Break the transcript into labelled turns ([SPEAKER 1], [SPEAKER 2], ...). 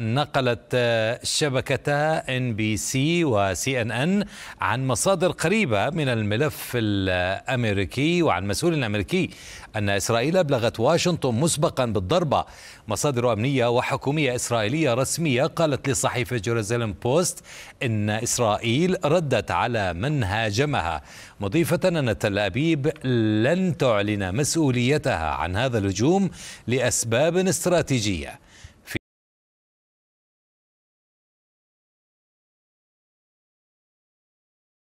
[SPEAKER 1] نقلت شبكتا ان بي سي وسي ان ان عن مصادر قريبه من الملف الامريكي وعن مسؤول امريكي ان اسرائيل ابلغت واشنطن مسبقا بالضربه مصادر امنيه وحكوميه اسرائيليه رسميه قالت لصحيفه جيروزاليم بوست ان اسرائيل ردت على من هاجمها مضيفه ان تل ابيب لن تعلن مسؤوليتها عن هذا الهجوم لاسباب استراتيجيه